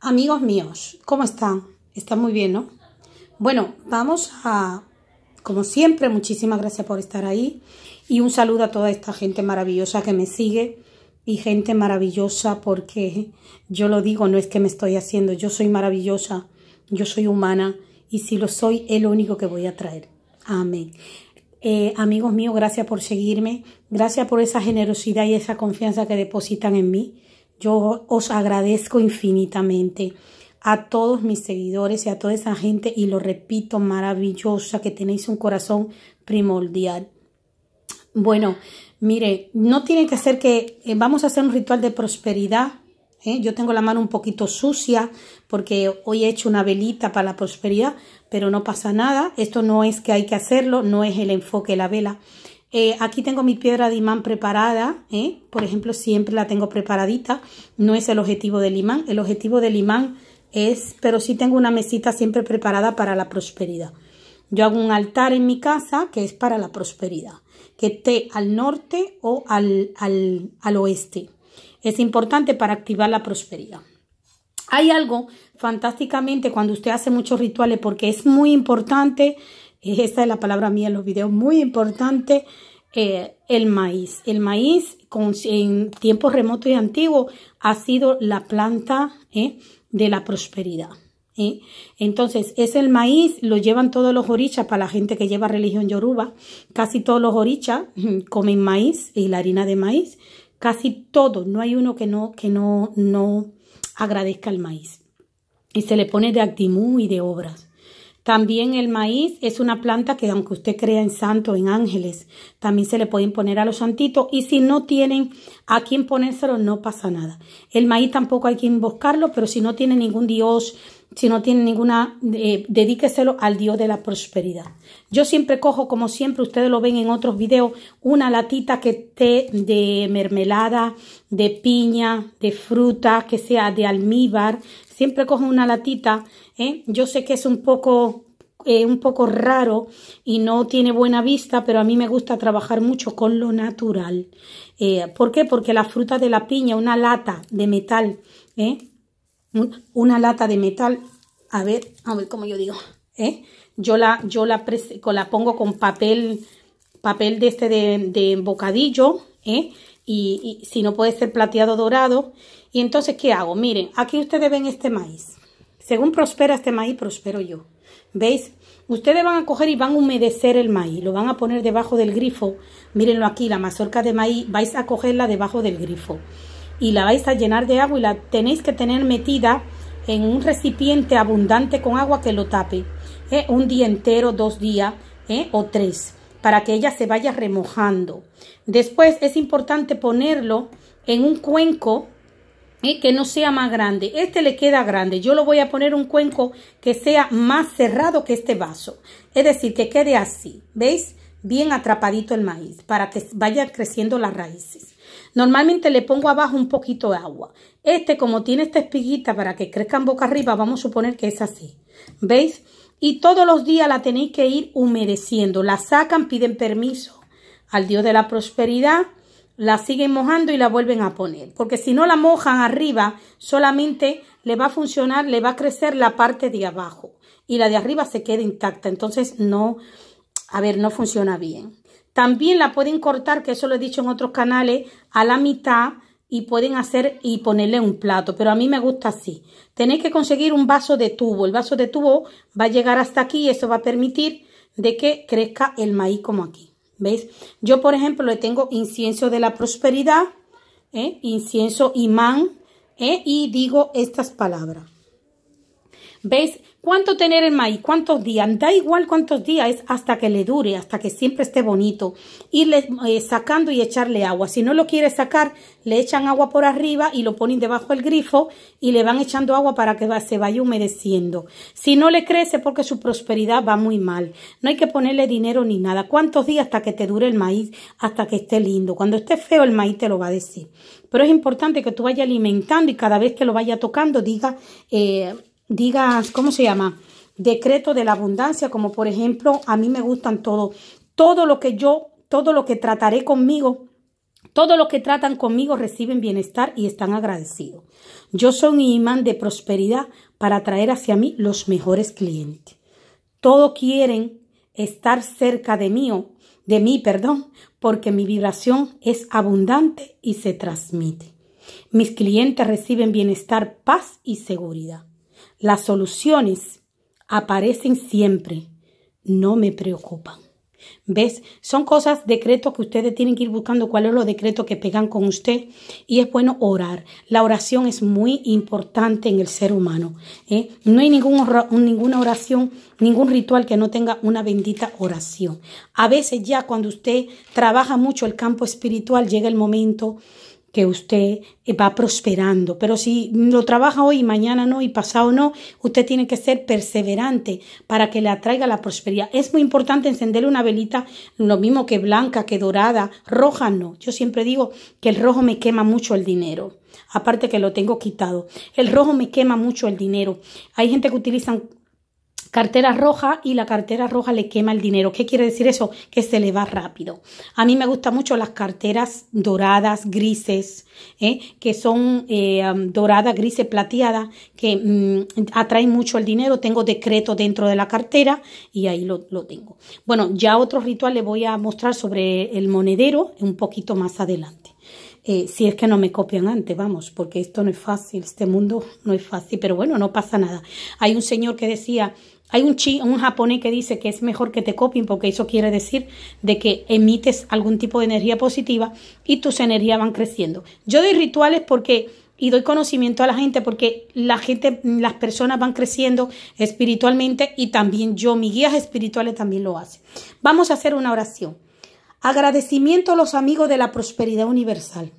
Amigos míos, ¿cómo están? Están muy bien, ¿no? Bueno, vamos a, como siempre, muchísimas gracias por estar ahí y un saludo a toda esta gente maravillosa que me sigue y gente maravillosa porque yo lo digo, no es que me estoy haciendo, yo soy maravillosa, yo soy humana y si lo soy es lo único que voy a traer. Amén. Eh, amigos míos, gracias por seguirme, gracias por esa generosidad y esa confianza que depositan en mí yo os agradezco infinitamente a todos mis seguidores y a toda esa gente, y lo repito, maravillosa, que tenéis un corazón primordial. Bueno, mire, no tiene que ser que eh, vamos a hacer un ritual de prosperidad. ¿eh? Yo tengo la mano un poquito sucia porque hoy he hecho una velita para la prosperidad, pero no pasa nada. Esto no es que hay que hacerlo, no es el enfoque de la vela. Eh, aquí tengo mi piedra de imán preparada, ¿eh? por ejemplo, siempre la tengo preparadita. No es el objetivo del imán, el objetivo del imán es, pero sí tengo una mesita siempre preparada para la prosperidad. Yo hago un altar en mi casa que es para la prosperidad, que esté al norte o al, al oeste. Es importante para activar la prosperidad. Hay algo fantásticamente cuando usted hace muchos rituales porque es muy importante esta es la palabra mía en los videos, muy importante eh, el maíz. El maíz en tiempos remotos y antiguos ha sido la planta eh, de la prosperidad. Eh. Entonces, es el maíz, lo llevan todos los orichas, para la gente que lleva religión yoruba, casi todos los orichas mm, comen maíz y la harina de maíz, casi todos, no hay uno que no, que no, no agradezca el maíz. Y se le pone de actimú y de obras. También el maíz es una planta que aunque usted crea en santos, en ángeles, también se le pueden poner a los santitos y si no tienen a quién ponérselo no pasa nada. El maíz tampoco hay que buscarlo, pero si no tiene ningún dios, si no tiene ninguna, eh, dedíqueselo al Dios de la prosperidad. Yo siempre cojo, como siempre, ustedes lo ven en otros videos, una latita que esté de mermelada, de piña, de fruta, que sea de almíbar, siempre cojo una latita. ¿eh? Yo sé que es un poco, eh, un poco raro y no tiene buena vista, pero a mí me gusta trabajar mucho con lo natural. Eh, ¿Por qué? Porque la fruta de la piña, una lata de metal, ¿eh? una lata de metal, a ver, a ver cómo yo digo, yo la, yo la, pongo con papel, papel de este de, de bocadillo, ¿eh? y, si no puede ser plateado dorado. Y entonces, ¿qué hago? Miren, aquí ustedes ven este maíz. Según prospera este maíz, prospero yo. ¿Veis? Ustedes van a coger y van a humedecer el maíz, lo van a poner debajo del grifo. Mírenlo aquí, la mazorca de maíz, vais a cogerla debajo del grifo y la vais a llenar de agua y la tenéis que tener metida en un recipiente abundante con agua que lo tape. ¿Eh? Un día entero, dos días ¿eh? o tres para que ella se vaya remojando. Después es importante ponerlo en un cuenco y ¿eh? que no sea más grande. Este le queda grande. Yo lo voy a poner un cuenco que sea más cerrado que este vaso. Es decir, que quede así. ¿Veis? Bien atrapadito el maíz para que vayan creciendo las raíces. Normalmente le pongo abajo un poquito de agua. Este, como tiene esta espiguita para que crezca en boca arriba, vamos a suponer que es así. ¿Veis? y todos los días la tenéis que ir humedeciendo. La sacan, piden permiso al Dios de la prosperidad, la siguen mojando y la vuelven a poner. Porque si no la mojan arriba, solamente le va a funcionar, le va a crecer la parte de abajo y la de arriba se queda intacta. Entonces no, a ver, no funciona bien. También la pueden cortar, que eso lo he dicho en otros canales, a la mitad y pueden hacer y ponerle un plato, pero a mí me gusta así. Tenéis que conseguir un vaso de tubo, el vaso de tubo va a llegar hasta aquí y eso va a permitir de que crezca el maíz como aquí, ¿veis? Yo, por ejemplo, le tengo incienso de la prosperidad, ¿eh? incienso imán, ¿eh? y digo estas palabras. ¿Veis? ¿Cuánto tener el maíz? ¿Cuántos días? Da igual cuántos días, es hasta que le dure, hasta que siempre esté bonito. Irle eh, sacando y echarle agua. Si no lo quiere sacar, le echan agua por arriba y lo ponen debajo del grifo y le van echando agua para que se vaya humedeciendo. Si no le crece, porque su prosperidad va muy mal. No hay que ponerle dinero ni nada. ¿Cuántos días hasta que te dure el maíz? Hasta que esté lindo. Cuando esté feo, el maíz te lo va a decir. Pero es importante que tú vayas alimentando y cada vez que lo vaya tocando, diga, eh, digas, ¿cómo se llama? Decreto de la abundancia, como por ejemplo, a mí me gustan todo, todo lo que yo, todo lo que trataré conmigo, todo lo que tratan conmigo reciben bienestar y están agradecidos. Yo soy un imán de prosperidad para atraer hacia mí los mejores clientes. Todos quieren estar cerca de mí, de mí, perdón, porque mi vibración es abundante y se transmite. Mis clientes reciben bienestar, paz y seguridad. Las soluciones aparecen siempre, no me preocupan. ¿Ves? Son cosas, decretos que ustedes tienen que ir buscando cuáles son los decretos que pegan con usted. Y es bueno orar. La oración es muy importante en el ser humano. ¿eh? No hay ningún, ninguna oración, ningún ritual que no tenga una bendita oración. A veces ya cuando usted trabaja mucho el campo espiritual, llega el momento que usted eh, va prosperando. Pero si lo trabaja hoy, y mañana no y pasado no, usted tiene que ser perseverante para que le atraiga la prosperidad. Es muy importante encenderle una velita, lo mismo que blanca, que dorada, roja no. Yo siempre digo que el rojo me quema mucho el dinero. Aparte que lo tengo quitado. El rojo me quema mucho el dinero. Hay gente que utilizan cartera roja y la cartera roja le quema el dinero. ¿Qué quiere decir eso? Que se le va rápido. A mí me gustan mucho las carteras doradas, grises, ¿eh? que son eh, doradas, grises, plateadas, que mm, atraen mucho el dinero. Tengo decreto dentro de la cartera y ahí lo, tengo. Bueno, ya otro ritual le voy a mostrar sobre el monedero un poquito más adelante. Eh, si es que no me copian antes, vamos, porque esto no es fácil, este mundo no es fácil, pero bueno, no pasa nada. Hay un señor que decía hay un, chi, un japonés que dice que es mejor que te copien porque eso quiere decir de que emites algún tipo de energía positiva y tus energías van creciendo. Yo doy rituales porque y doy conocimiento a la gente porque la gente, las personas van creciendo espiritualmente y también yo, mis guías espirituales también lo hacen. Vamos a hacer una oración. Agradecimiento a los amigos de la prosperidad universal.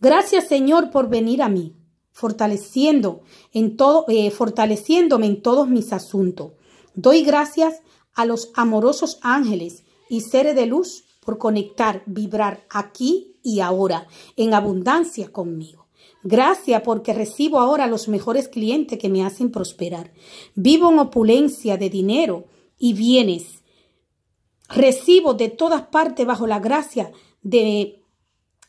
Gracias Señor por venir a mí fortaleciendo en todo, eh, fortaleciéndome en todos mis asuntos. Doy gracias a los amorosos ángeles y seres de luz por conectar, vibrar aquí y ahora en abundancia conmigo. Gracias porque recibo ahora los mejores clientes que me hacen prosperar. Vivo en opulencia de dinero y bienes. Recibo de todas partes bajo la gracia de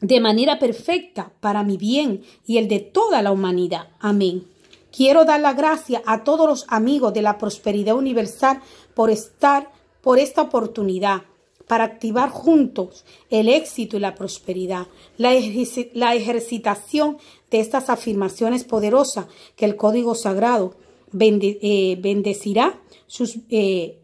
de manera perfecta para mi bien y el de toda la humanidad. Amén. Quiero dar la gracia a todos los amigos de la prosperidad universal por estar por esta oportunidad para activar juntos el éxito y la prosperidad. La, ejercitación de estas afirmaciones poderosas que el Código Sagrado eh, bendecirá sus eh,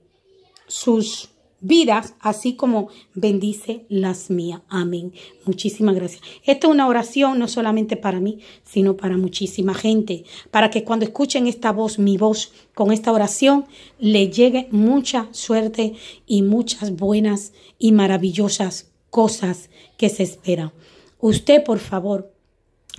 vidas, así como bendice las mías. Amén. Muchísimas gracias. Esta es una oración no solamente para mí, sino para muchísima gente, para que cuando escuchen esta voz, mi voz, con esta oración, le llegue mucha suerte y muchas buenas y maravillosas cosas que se esperan. Usted, por favor,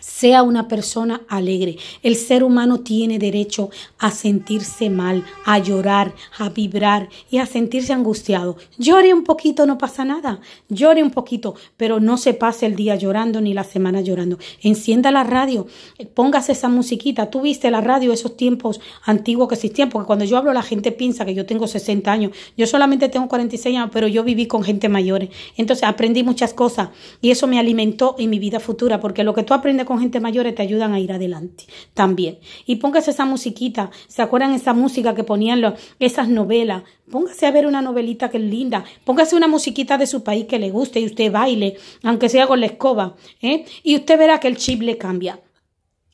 sea una persona alegre. El ser humano tiene derecho a sentirse mal, a llorar, a vibrar y a sentirse angustiado. Llore un poquito, no pasa nada. Llore un poquito, pero no se pase el día llorando ni la semana llorando. Encienda la radio, eh, póngase esa musiquita. Tú viste la radio, esos tiempos antiguos que existían, porque cuando yo hablo la gente piensa que yo tengo 60 años. Yo solamente tengo 46 años, pero yo viví con gente mayores. Entonces aprendí muchas cosas y eso me alimentó en mi vida futura, porque lo que tú aprendes con con gente mayor te ayudan a ir adelante también. Y póngase esa musiquita, ¿se acuerdan esa música que ponían esas novelas? Póngase a ver una novelita que es linda, póngase una musiquita de su país que le guste y usted baile, aunque sea con la escoba, ¿eh? y usted verá que el chip le cambia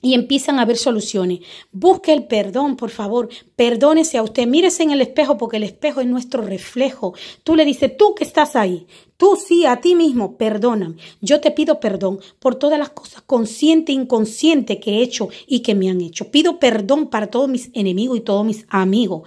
y empiezan a ver soluciones. Busque el perdón, por favor. Perdónese a usted. Mírese en el espejo porque el espejo es nuestro reflejo. Tú le dices, tú que estás ahí, tú sí, a ti mismo, perdóname. Yo te pido perdón por todas las cosas consciente e inconsciente que he hecho y que me han hecho. Pido perdón para todos mis enemigos y todos mis amigos,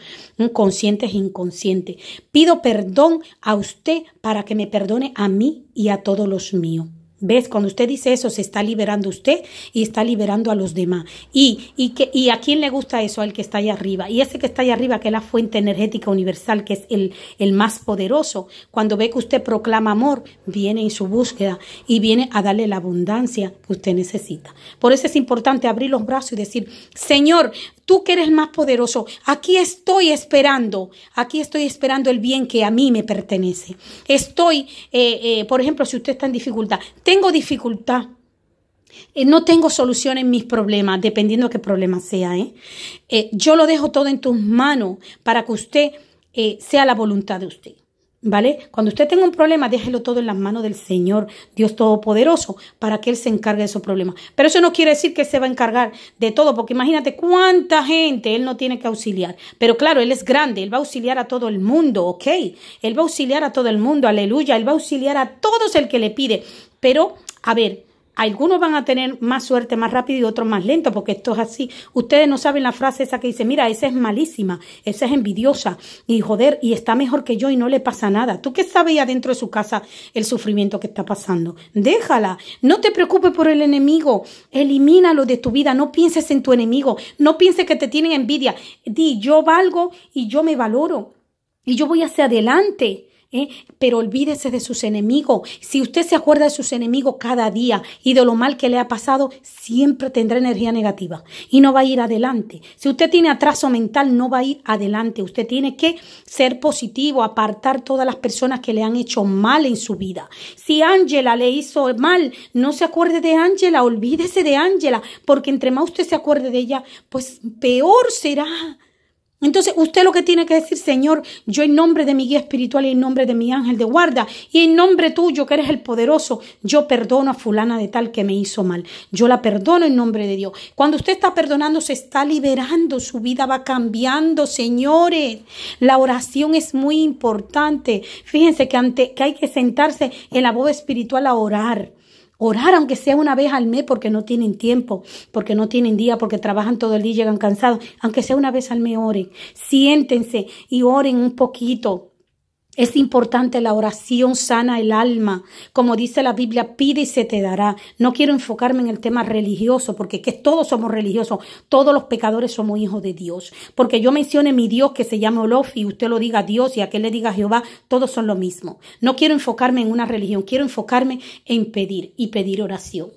conscientes e inconscientes. Pido perdón a usted para que me perdone a mí y a todos los míos. ¿Ves? Cuando usted dice eso, se está liberando usted y está liberando a los demás. ¿Y, y, que, y a quién le gusta eso? Al que está ahí arriba. Y ese que está ahí arriba, que es la fuente energética universal, que es el, el más poderoso, cuando ve que usted proclama amor, viene en su búsqueda y viene a darle la abundancia que usted necesita. Por eso es importante abrir los brazos y decir, Señor, tú que eres el más poderoso, aquí estoy esperando, aquí estoy esperando el bien que a mí me pertenece. Estoy, eh, eh, por ejemplo, si usted está en dificultad, tengo dificultad. Eh, no tengo solución en mis problemas, dependiendo de qué problema sea. ¿eh? Eh, yo lo dejo todo en tus manos para que usted sea la voluntad de usted. ¿Vale? Cuando usted tenga un problema, déjelo todo en las manos del Señor, Dios Todopoderoso, para que Él se encargue de esos problemas. Pero eso no quiere decir que se va a encargar de todo, porque imagínate cuánta gente Él no tiene que auxiliar. Pero claro, Él es grande, Él va a auxiliar a todo el mundo, ¿ok? Él va a auxiliar a todo el mundo, aleluya, Él va a auxiliar a todos el que le pide. Pero, a ver, algunos van a tener más suerte más rápido y otros más lento, porque esto es así. Ustedes no saben la frase esa que dice, mira, esa es malísima, esa es envidiosa, y joder, y está mejor que yo y no le pasa nada. ¿Tú qué sabes adentro de su casa el sufrimiento que está pasando? Déjala, no te preocupes por el enemigo, elimínalo de tu vida, no pienses en tu enemigo, no pienses que te tienen envidia. Di, yo valgo y yo me valoro, y yo voy hacia adelante. ¿eh? pero olvídese de sus enemigos. Si usted se acuerda de sus enemigos cada día y de lo mal que le ha pasado, siempre tendrá energía negativa y no va a ir adelante. Si usted tiene atraso mental, no va a ir adelante. Usted tiene que ser positivo, apartar todas las personas que le han hecho mal en su vida. Si Ángela le hizo mal, no se acuerde de Ángela, olvídese de Ángela, porque entre más usted se acuerde de ella, pues peor será. Entonces usted lo que tiene que decir, Señor, yo en nombre de mi guía espiritual y en nombre de mi ángel de guarda y en nombre tuyo que eres el poderoso, yo perdono a fulana de tal que me hizo mal. Yo la perdono en nombre de Dios. Cuando usted está perdonando, se está liberando, su vida va cambiando, señores. La oración es muy importante. Fíjense que, ante, que hay que sentarse en la voz espiritual a orar. Orar aunque sea una vez al mes porque no tienen tiempo, porque no tienen día, porque trabajan todo el día y llegan cansados. Aunque sea una vez al mes, oren. Siéntense y oren un poquito. Es importante la oración sana el alma. Como dice la Biblia, pide y se te dará. No quiero enfocarme en el tema religioso, porque todos somos religiosos, todos los pecadores somos hijos de Dios. Porque yo mencioné mi Dios que se llama y usted lo diga a Dios y a que le diga a Jehová, todos son lo mismo. No quiero enfocarme en una religión, quiero enfocarme en pedir y pedir oración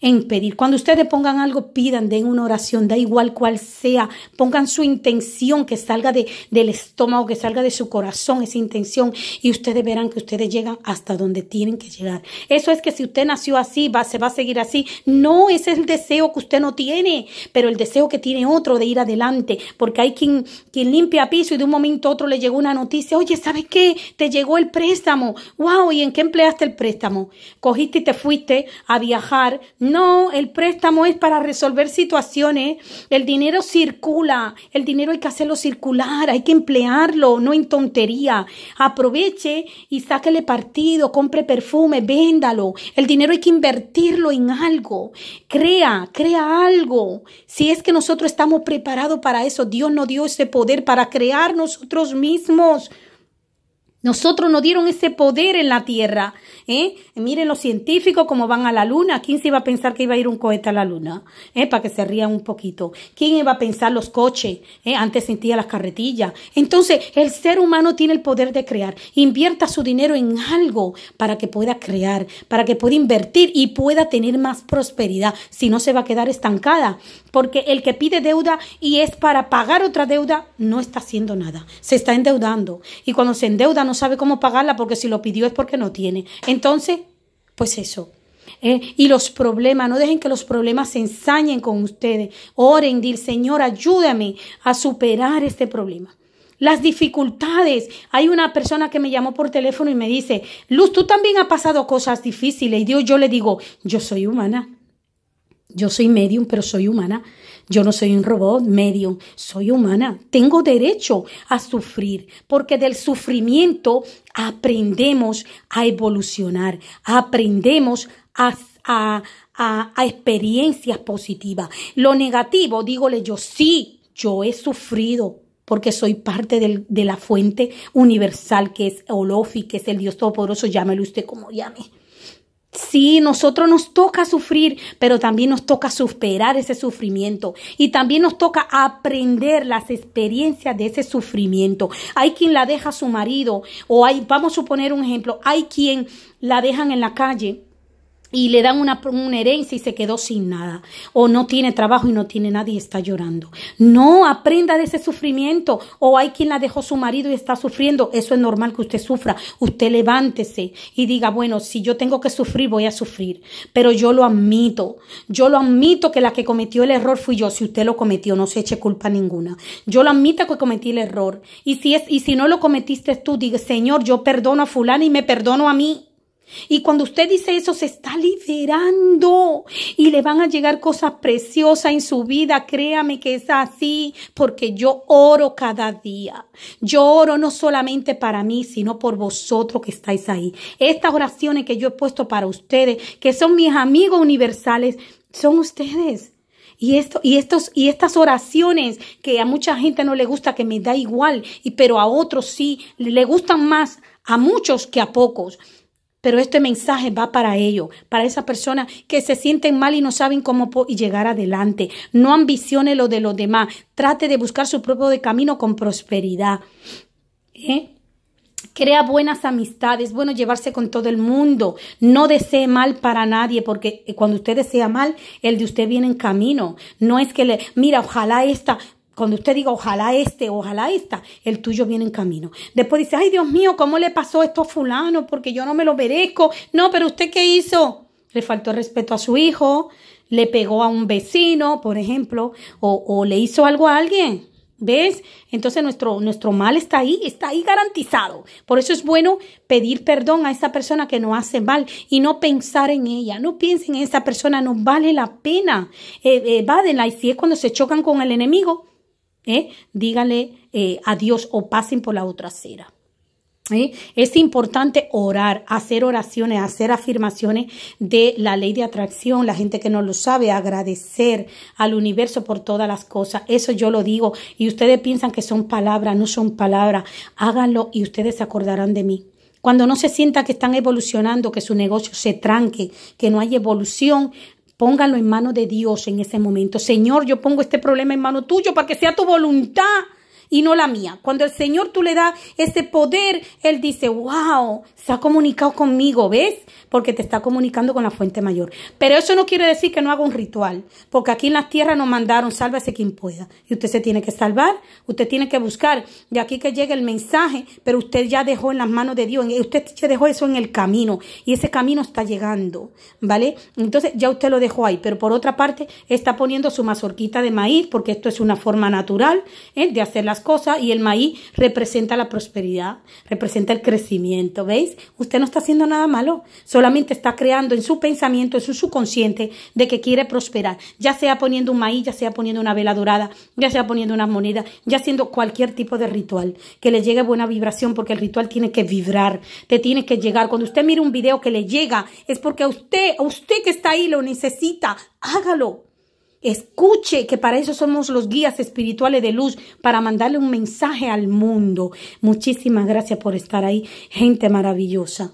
en pedir. Cuando ustedes pongan algo, pidan, den una oración, da igual cual sea, pongan su intención que salga de, del estómago, que salga de su corazón, esa intención, y ustedes verán que ustedes llegan hasta donde tienen que llegar. Eso es que si usted nació así, va, se va a seguir así. No, ese es el deseo que usted no tiene, pero el deseo que tiene otro de ir adelante, porque hay quien, quien limpia piso y de un momento a otro le llegó una noticia, oye, ¿sabes qué? Te llegó el préstamo, wow, ¿y en qué empleaste el préstamo? Cogiste y te fuiste a viajar, no, el préstamo es para resolver situaciones. El dinero circula, el dinero hay que hacerlo circular, hay que emplearlo, no en tontería. Aproveche y sáquele partido, compre perfume, véndalo. El dinero hay que invertirlo en algo. Crea, crea algo. Si es que nosotros estamos preparados para eso, Dios nos dio ese poder para crear nosotros mismos. Nosotros nos dieron ese poder en la Tierra. ¿eh? Miren los científicos cómo van a la Luna. ¿Quién se iba a pensar que iba a ir un cohete a la Luna? ¿Eh? Para que se rían un poquito. ¿Quién iba a pensar los coches? ¿eh? Antes sentía las carretillas. Entonces, el ser humano tiene el poder de crear. Invierta su dinero en algo para que pueda crear, para que pueda invertir y pueda tener más prosperidad. Si no, se va a quedar estancada. Porque el que pide deuda y es para pagar otra deuda, no está haciendo nada. Se está endeudando. Y cuando se endeuda, no sabe cómo pagarla porque si lo pidió es porque no tiene. Entonces, pues eso. ¿eh? y los problemas, no dejen que los problemas se ensañen con ustedes. Oren, dil, Señor, ayúdame a superar este problema. Las dificultades. Hay una persona que me llamó por teléfono y me dice, Luz, tú también has pasado cosas difíciles. Y Dios, yo le digo, yo soy humana. Yo soy medium, pero soy humana. Yo no soy un robot medium, soy humana. Tengo derecho a sufrir, porque del sufrimiento aprendemos a evolucionar, aprendemos a, a, a, experiencias positivas. Lo negativo, dígole yo, sí, yo he sufrido, porque soy parte de la fuente universal que es Olofi, que es el Dios Todopoderoso, llámelo usted como llame. Sí, nosotros nos toca sufrir, pero también nos toca superar ese sufrimiento y también nos toca aprender las experiencias de ese sufrimiento. Hay quien la deja a su marido o hay, vamos a suponer un ejemplo, hay quien la dejan en la calle y le dan una, herencia y se quedó sin nada, o no tiene trabajo y no tiene nadie y está llorando. No, aprenda de ese sufrimiento, o hay quien la dejó su marido y está sufriendo, eso es normal que usted sufra, usted levántese y diga, bueno, si yo tengo que sufrir, voy a sufrir, pero yo lo admito, yo lo admito que la que cometió el error fui yo, si usted lo cometió, no se eche culpa ninguna, yo lo admito que cometí el error, y si, es, y si no lo cometiste tú, diga, Señor, yo perdono a fulano y me perdono a mí. Y cuando usted dice eso, se está liberando y le van a llegar cosas preciosas en su vida. Créame que es así, porque yo oro cada día. Yo oro no solamente para mí, sino por vosotros que estáis ahí. Estas oraciones que yo he puesto para ustedes, que son mis amigos universales, son ustedes. Y, esto, y, estos, y estas oraciones que a mucha gente no le gusta, que me da igual, y, pero a otros sí, le gustan más a muchos que a pocos. Pero este mensaje va para ellos, para esa persona que se sienten mal y no saben cómo llegar adelante. No ambicione lo de los demás. Trate de buscar su propio camino con prosperidad. ¿eh? Crea buenas amistades, bueno llevarse con todo el mundo. No desee mal para nadie, porque eh, cuando usted desea mal, el de usted viene en camino. No es que le, mira, ojalá esta, cuando usted diga, ojalá este, ojalá esta, el tuyo viene en camino. Después dice, ay Dios mío, ¿cómo le pasó esto a fulano? Porque yo no me lo merezco. No, pero usted qué hizo? Le faltó respeto a su hijo, le pegó a un vecino, por ejemplo, o, le hizo algo a alguien. ¿Ves? Entonces nuestro, nuestro mal está ahí, está ahí garantizado. Por eso es bueno pedir perdón a esa persona que no hace mal y no pensar en ella. No piensen en esa persona, no vale la pena. Eh, eh, y si es cuando se chocan con el enemigo, díganle ¿eh? dígale eh, adiós o pasen por la otra acera. ¿eh? Es importante orar, hacer oraciones, hacer afirmaciones de la ley de atracción, la gente que no lo sabe, agradecer al universo por todas las cosas. Eso yo lo digo y ustedes piensan que son palabras, no son palabras. Háganlo y ustedes se acordarán de mí. Cuando no se sienta que están evolucionando, que su negocio se tranque, que no hay evolución, Póngalo en manos de Dios en ese momento. Señor, yo pongo este problema en mano tuyo para que sea tu voluntad y no la mía. Cuando el Señor tú le das ese poder, Él dice, wow, se ha comunicado conmigo, ¿ves? Porque te está comunicando con la fuente mayor. Pero eso no quiere decir que no haga un ritual, porque aquí en las tierras nos mandaron, sálvese quien pueda. Y usted se tiene que salvar, usted tiene que buscar, de aquí que llegue el mensaje, pero usted ya dejó en las manos de Dios, usted se dejó eso en el camino, y ese camino está llegando, ¿vale? Entonces ya usted lo dejó ahí, pero por otra parte está poniendo su mazorquita de maíz, porque esto es una forma natural ¿eh? de hacer la cosas y el maíz representa la prosperidad, representa el crecimiento, ¿veis? Usted no está haciendo nada malo, solamente está creando en su pensamiento, en su subconsciente, de que quiere prosperar, ya sea poniendo un maíz, ya sea poniendo una vela dorada, ya sea poniendo una moneda ya haciendo cualquier tipo de ritual, que le llegue buena vibración, porque el ritual tiene que vibrar, te tiene que llegar. Cuando usted mire un video que le llega, es porque a usted, a usted que está ahí lo necesita, hágalo. Escuche que para eso somos los guías espirituales de luz, para mandarle un mensaje al mundo. Muchísimas gracias por estar ahí, gente maravillosa.